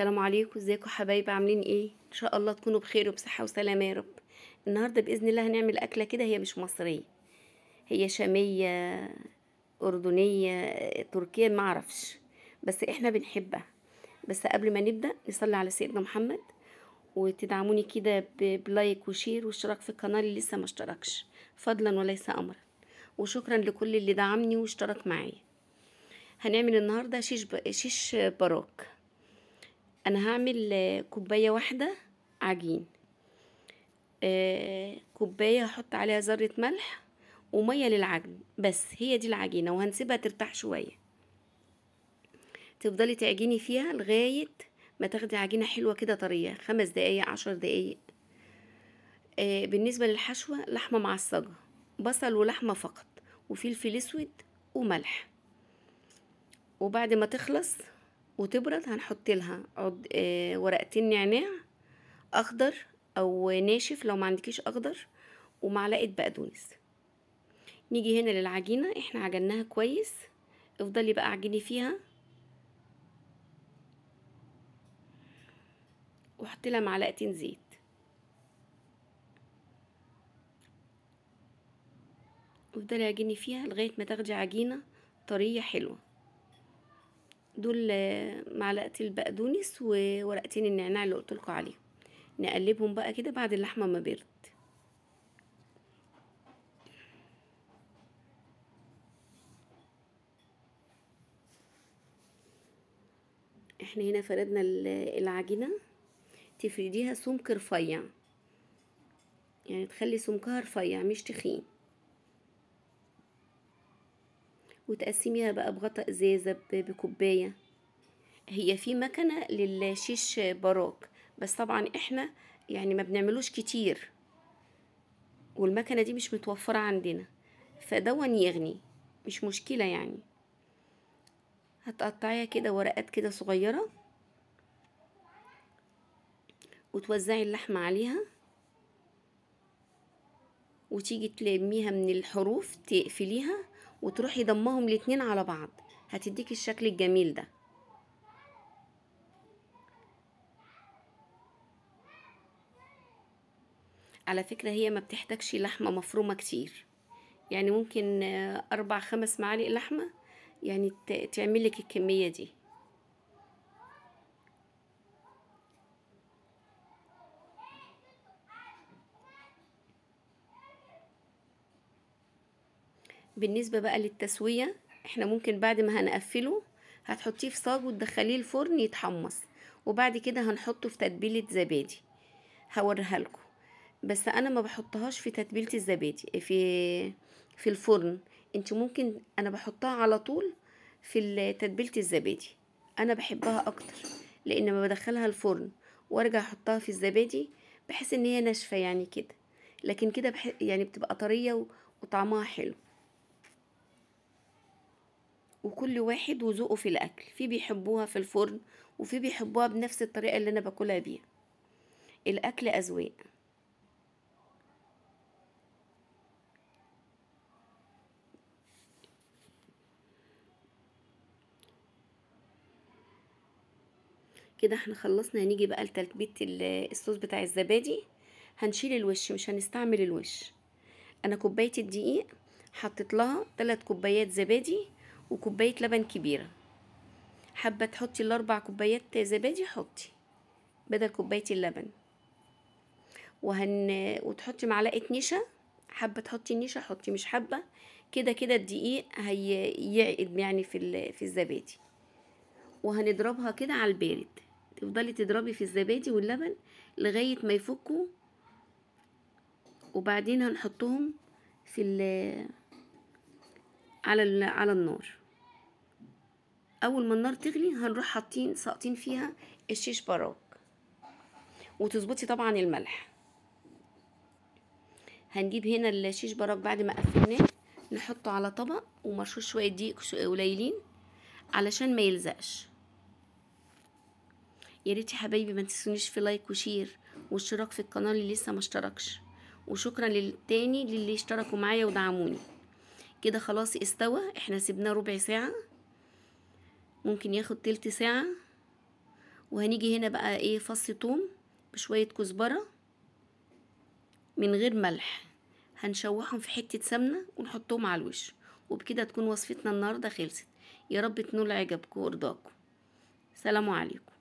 السلام عليكم ازيكم حبايبي عاملين ايه ان شاء الله تكونوا بخير وبصحه وسلامه يا رب النهارده باذن الله هنعمل اكله كده هي مش مصريه هي شاميه اردنيه تركيه ما اعرفش بس احنا بنحبها بس قبل ما نبدا نصلي على سيدنا محمد وتدعموني كده بلايك وشير واشتراك في القناه اللي لسه ما اشتركش فضلا وليس امرا وشكرا لكل اللي دعمني واشترك معايا هنعمل النهارده شيش ب... شيش براك انا هعمل آه، كوباية واحدة عجين آه، كوباية هحط عليها ذرة ملح ومية للعجن بس هي دي العجينة وهنسيبها ترتاح شوية تفضلي تعجني فيها لغاية ما تاخدي عجينة حلوة كده طرية خمس دقايق عشر دقايق آه، بالنسبة للحشوة لحمة معصجة بصل ولحمة فقط وفلفل اسود وملح وبعد ما تخلص وتبرد هنحط لها آه، ورقتين نعناع اخضر او ناشف لو ما عندكيش اخضر ومعلقه بقدونس نيجي هنا للعجينه احنا عجناها كويس افضلي بقى اعجني فيها وحط لها معلقتين زيت افضلي اعجني فيها لغايه ما تاخدي عجينه طريه حلوه دول معلقتي البقدونس وورقتين النعناع اللي قلت لكم عليهم نقلبهم بقى كده بعد اللحمه ما برد احنا هنا فردنا العجينه تفرديها سمك رفيع يعني تخلي سمكها رفيع مش تخين وتقسميها بقى بغطا ازازة بكوباية هي في مكنة للشيش براك بس طبعا احنا يعني ما بنعملوش كتير والمكنة دي مش متوفرة عندنا فدون يغني مش مشكلة يعني هتقطعيها كده ورقات كده صغيرة وتوزعي اللحمة عليها وتيجي تلميها من الحروف تقفليها وتروحي ضمهم الاتنين على بعض هتديكي الشكل الجميل ده على فكرة هي ما بتحتاجش لحمة مفرومة كتير يعني ممكن أربع خمس معالق لحمة يعني تعملك الكمية دي بالنسبة بقى للتسوية احنا ممكن بعد ما هنقفله هتحطيه في صاج وتدخليه الفرن يتحمص وبعد كده هنحطه في تتبيلة زبادي هوريها لكم بس انا ما بحطهاش في تتبيلة الزبادي في في الفرن انت ممكن انا بحطها على طول في تتبيلة الزبادي انا بحبها اكتر لان ما بدخلها الفرن وارجع احطها في الزبادي بحس ان هي ناشفة يعني كده لكن كده بح... يعني بتبقى طرية وطعمها حلو وكل واحد وذوقه في الاكل في بيحبوها في الفرن وفي بيحبوها بنفس الطريقه اللي انا باكلها بيها الاكل اذواق كده احنا خلصنا هنيجي بقى لتلبيه الصوص بتاع الزبادي هنشيل الوش مش هنستعمل الوش انا كوبايه الدقيق حطيت لها 3 كوبايات زبادي وكوباية لبن كبيرة حابة تحطي الأربع كوبايات زبادي حطي بدل كوباية اللبن وهن... وتحطي معلقة نشا حابة تحطي النشا حطي مش حابة كده كده الدقيق هيعقد يعني في, في الزبادي وهنضربها كده على البارد تفضلي تضربي في الزبادي واللبن لغاية ما يفكوا وبعدين هنحطهم في على على النار اول ما النار تغلي هنروح حاطين ساقطين فيها الشيش براك وتظبطي طبعا الملح هنجيب هنا الشيش براك بعد ما قفلناه نحطه على طبق ومرشوش شويه دقيق قليلين علشان ما يلزقش يا ريت يا حبايبي ما تنسونيش في لايك وشير واشتراك في القناه اللي لسه ما اشتركش وشكرا للتاني للي اشتركوا معايا ودعموني كده خلاص استوى احنا سيبناه ربع ساعه ممكن ياخد تلت ساعة وهنيجي هنا بقى ايه فص توم بشوية كزبرة من غير ملح هنشوحهم في حتة سمنة ونحطهم على الوش وبكده تكون وصفتنا النهاردة خلصت يا رب تنول عجبكم وارضاكم سلام عليكم